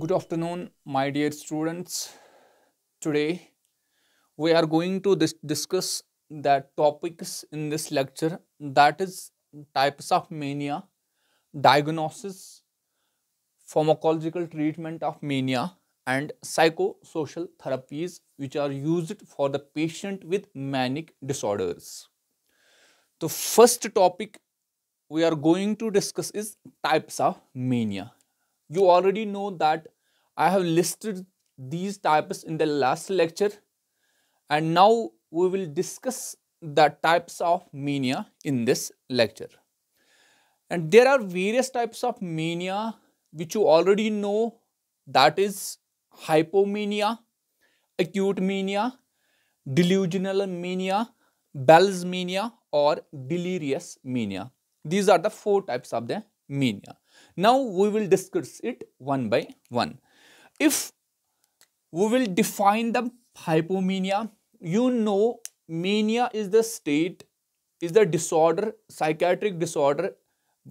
Good afternoon, my dear students. Today, we are going to dis discuss the topics in this lecture that is types of mania, diagnosis, pharmacological treatment of mania and psychosocial therapies which are used for the patient with manic disorders. The first topic we are going to discuss is types of mania you already know that I have listed these types in the last lecture and now we will discuss the types of mania in this lecture. And there are various types of mania which you already know that is hypomania, acute mania, delusional mania, Bell's mania or delirious mania. These are the four types of the mania. Now we will discuss it one by one. If we will define the hypomania, you know mania is the state, is the disorder, psychiatric disorder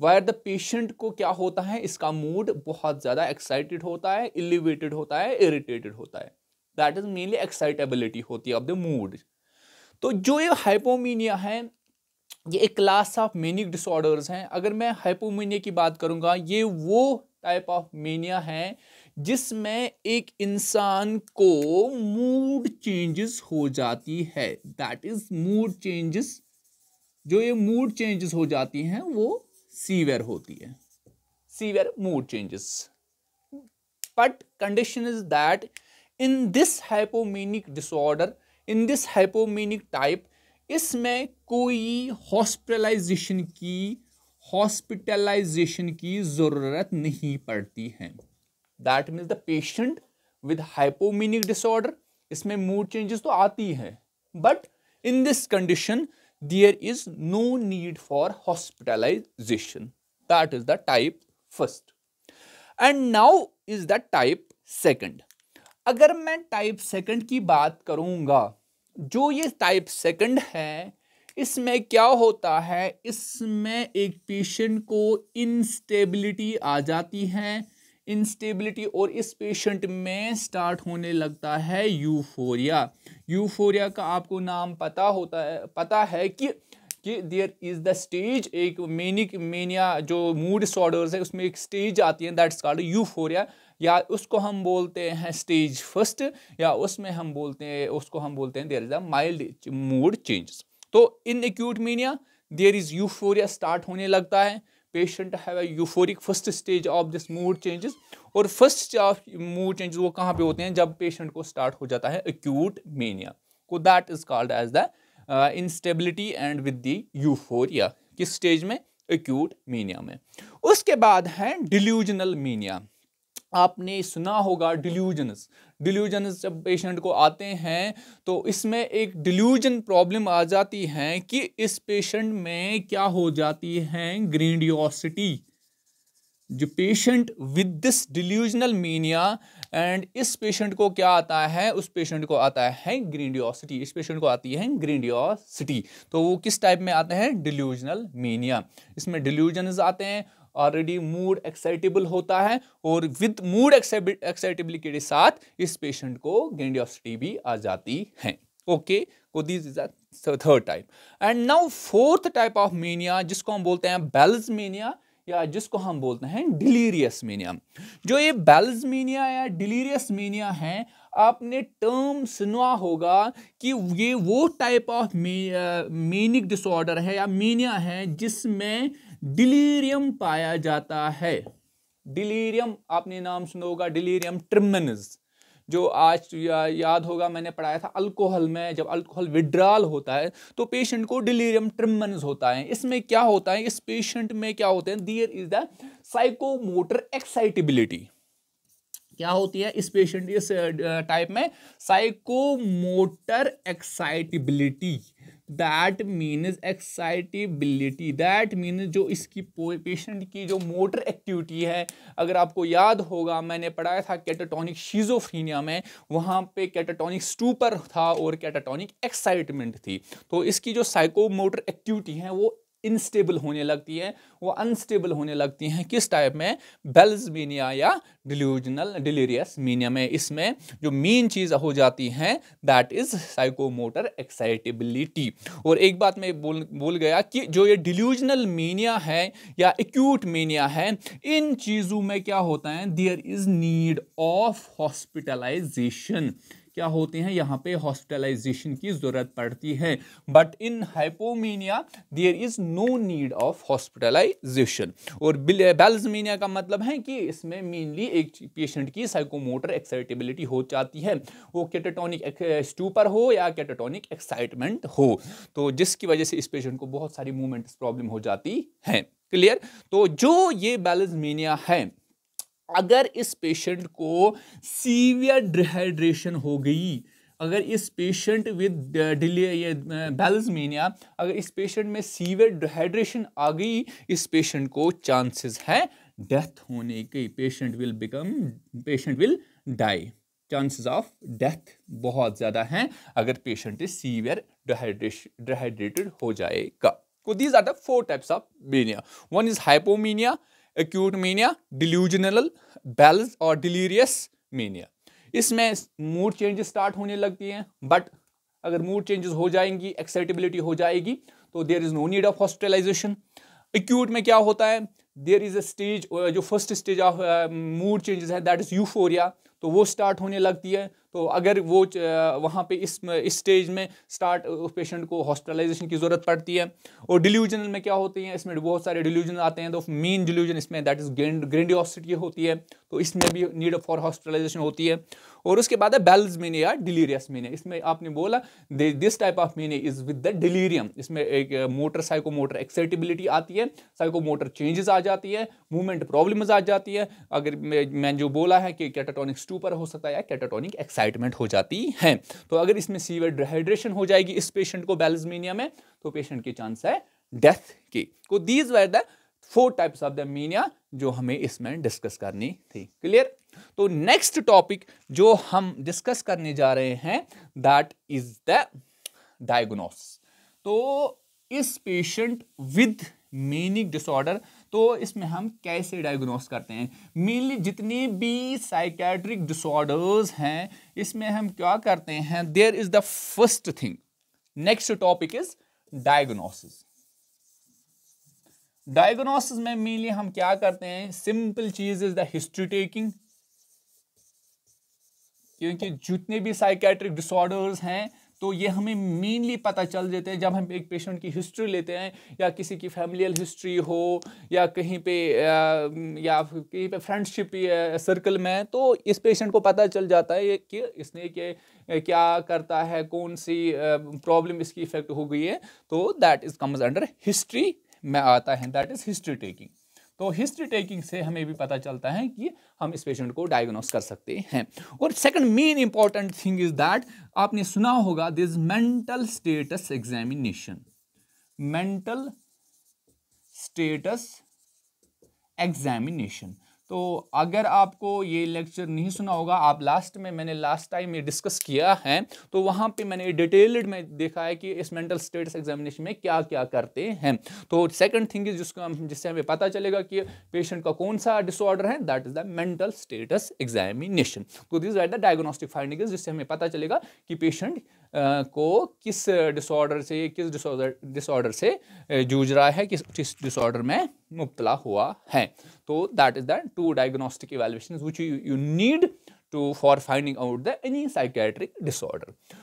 where the patient को क्या होता है इसका mood बहुत ज़्यादा excited होता है elevated होता है इरिटेटेड होता है दैट इज मेनली एक्साइटेबिलिटी होती है ऑफ द मूड तो जो ये हाइपोमीनिया है ये एक क्लास ऑफ मेनिक डिसऑर्डर्स हैं अगर मैं हाइपोमेनिया की बात करूंगा ये वो टाइप ऑफ मेनिया है जिसमें एक इंसान को मूड चेंजेस हो जाती है दैट इज मूड चेंजेस जो ये मूड चेंजेस हो जाती हैं वो सीवियर होती है severe mood changes but condition is that in this hypomanic disorder in this hypomanic type इसमें कोई हॉस्पिटलाइजेशन की हॉस्पिटलाइजेशन की ज़रूरत नहीं पड़ती है that means the patient with hypomanic disorder इसमें मूड चेंजेस तो आती है but in this condition there is no need for hospitalization that is the type first and now is the type second अगर मैं टाइप सेकंड की बात करूंगा जो ये टाइप सेकंड है इसमें क्या होता है इसमें एक पेशेंट को इनस्टेबिलिटी आ जाती है इंस्टेबिलिटी और इस पेशेंट में स्टार्ट होने लगता है यूफोरिया यूफोरिया का आपको नाम पता होता है पता है कि कि देयर इज़ द स्टेज एक मेनिक मेनिया जो मूड डिसऑर्डर्स है उसमें एक स्टेज आती है दैट्स कॉल्ड यूफोरिया या उसको हम बोलते हैं स्टेज फर्स्ट या उसमें हम बोलते हैं उसको हम बोलते हैं there is a mild mood changes तो in acute mania there is euphoria start होने लगता है patient have a euphoric first stage of this mood changes और फर्स्ट ऑफ मूड चेंजेस वो कहाँ पे होते हैं जब पेशेंट को स्टार्ट हो जाता है एक्यूट मीनिया को that is called as the instability and with the euphoria किस स्टेज में एक्यूट मीनिया में उसके बाद है डिल्यूजनल मीनिया आपने सुना होगा डिल्यूजनस डिल्यूजनस जब पेशेंट को आते हैं तो इसमें एक डिल्यूजन प्रॉब्लम आ जाती है कि इस पेशेंट में क्या हो जाती है ग्रेंडियोसिटी जो patient with this delusional mania and इस पेशेंट को क्या आता है उस पेशेंट को आता है ग्रेंडियोसिटी इस पेशेंट को आती है ग्रेंडियोसिटी तो वो किस टाइप में आते हैं डिल्यूजनल मीनिया इसमें डिल्यूजनस आते हैं ऑलरेडी मूड एक्साइटेबल होता है और विद मूड एक्साइटेबल के साथ इस पेशेंट को गेंडियोसिटी भी आ जाती है okay this is third type and now fourth type of mania जिसको हम बोलते हैं बेल्स मीनिया या जिसको हम बोलते हैं डिलीरियस मीनिया जो ये बेल्स मीनिया या डिलीरियस मीनिया है आपने टर्म सुना होगा कि ये वो टाइप ऑफ मीनिक डिसऑर्डर है या मीनिया है जिसमें डिलीरियम पाया जाता है डिलीरियम आपने नाम सुना होगा डिलीरियम ट्रिमिनस जो आज या, याद होगा मैंने पढ़ाया था अल्कोहल में जब अल्कोहल विड्रॉल होता है तो पेशेंट को डिलीरियम ट्रिमन्स होता है इसमें क्या होता है इस पेशेंट में क्या होते हैं there is the psychomotor excitability क्या होती है इस पेशेंट इस टाइप में psychomotor excitability that means excitability that means जो इसकी पेशेंट की जो मोटर एक्टिविटी है अगर आपको याद होगा मैंने पढ़ाया था कैटाटोनिक शीजोफ्रीनिया में वहाँ पे कैटाटोनिक स्टूपर था और कैटाटोनिक एक्साइटमेंट थी तो इसकी जो साइको मोटर एक्टिविटी है वो इनस्टेबल होने लगती हैं वो अनस्टेबल होने लगती हैं किस टाइप में बेल्स मीनिया या डिल्यूजनल डिलीरियस मीनिया में इसमें जो मेन चीज़ हो जाती हैं दैट इज़ साइकोमोटर एक्साइटेबिलिटी और एक बात मैं बोल बोल गया कि जो ये डिल्यूजनल मीनिया है या एक्यूट मीनिया है इन चीज़ों में क्या होता है there is need of hospitalization क्या होते हैं यहाँ पे हॉस्पिटलाइजेशन की ज़रूरत पड़ती है but in hypomania there is no need of hospitalization और बेल्जमीनिया का मतलब है कि इसमें मेनली एक पेशेंट की साइकोमोटर एक्साइटेबिलिटी हो जाती है वो कैटेटोनिक स्टूपर हो या कैटेटोनिक एक्साइटमेंट हो तो जिसकी वजह से इस पेशेंट को बहुत सारी मूवमेंट्स प्रॉब्लम हो जाती हैं क्लियर तो जो ये बैलेंसमीनिया है अगर इस पेशेंट को सीवियर डिहाइड्रेशन हो गई अगर इस पेशेंट विद डिले ये बैल्समीनिया अगर इस पेशेंट में सीवियर डिहाइड्रेशन आ गई इस पेशेंट को चांसेस है डेथ होने की patient will become patient will die chances of death बहुत ज़्यादा हैं अगर पेशेंट इस सीवियर डिहाइड्रेशन डिहाइड्रेटेड हो जाएगा तो these are the four types of mania one is hypomania acute mania delusional balance और डिलीरियस मीनिया इसमें मूड चेंजेस स्टार्ट होने लगती हैं बट अगर मूड चेंजेस हो जाएंगी एक्साइटेबिलिटी हो जाएगी तो there is no need of hospitalization acute में क्या होता है देर इज़ अ स्टेज जो first stage of mood changes है दैट इज़ यूफोरिया तो वो स्टार्ट होने लगती है तो अगर वो वहाँ पे इस इस स्टेज में स्टार्ट पेशेंट को हॉस्पिटलाइजेशन की ज़रूरत पड़ती है और डिल्यूजनल में क्या होती है इसमें बहुत सारे डिल्यूजन आते हैं तो मेन डिल्यूजन इसमें दैट इज़ ग्रेंडियोसिटी होती है तो इसमें भी नीड फॉर हॉस्पिटलाइजेशन होती है और उसके बाद है बेल्स मीने या डिलीरियस मीने इसमें आपने बोला this type of mania is with the delirium इसमें एक मोटर साइको मोटर एक्साइटेबिलिटी आती है साइको मोटर चेंजेस आ जाती है मूवमेंट प्रॉब्लम्स आ जाती है अगर मैंने जो बोला है कि कैटाटोनिक स्टूपर हो सकता है या कैटाटोनिक एक्साइट एक्साइटमेंट हो जाती है तो अगर इसमें सीवियर डिहाइड्रेशन हो जाएगी इस पेशेंट को बैलेजमीनिया में तो पेशेंट की चांस है डेथ की तो these were the four types of the mania जो हमें इसमें डिस्कस करनी थी क्लियर तो नेक्स्ट टॉपिक जो हम डिस्कस करने जा रहे हैं दैट इज द डायग्नोस तो इस पेशेंट विद मीनिंग डिसऑर्डर तो इसमें हम कैसे डायग्नोस करते हैं मेनली जितने भी साइकेट्रिक डिसऑर्डर्स हैं इसमें हम क्या करते हैं there is the first thing next topic is diagnosis diagnosis में मेनली हम क्या करते हैं सिंपल चीज इज द हिस्ट्री टेकिंग क्योंकि जितने भी साइकेट्रिक डिसऑर्डर्स हैं तो ये हमें मेनली पता चल देते हैं जब हम एक पेशेंट की हिस्ट्री लेते हैं या किसी की फैमिलियल हिस्ट्री हो या कहीं पे या कहीं पे फ्रेंडशिप सर्कल में तो इस पेशेंट को पता चल जाता है कि इसने के क्या करता है कौन सी प्रॉब्लम इसकी इफेक्ट हो गई है तो that is comes under history में आता है दैट इज़ हिस्ट्री टेकिंग तो हिस्ट्री टेकिंग से हमें भी पता चलता है कि हम इस पेशेंट को डायग्नोस कर सकते हैं और second main important thing is that आपने सुना होगा this mental status examination mental status examination तो अगर आपको ये लेक्चर नहीं सुना होगा आप लास्ट में मैंने लास्ट टाइम ये डिस्कस किया है तो वहाँ पे मैंने डिटेल्ड में देखा है कि इस मेंटल स्टेटस एग्जामिनेशन में क्या क्या करते हैं तो सेकंड थिंग इज जिसको हम जिससे हमें पता चलेगा कि पेशेंट का कौन सा डिसऑर्डर है that is the mental status examination तो this are the diagnostic finding जिससे हमें पता चलेगा कि पेशेंट को किस डिसऑर्डर से किस डिसऑर्डर डिसऑर्डर से जूझ रहा है किस किस डिसऑर्डर में मुबतला हुआ है तो that is that to diagnostic evaluation which you need to for finding out the any psychiatric disorder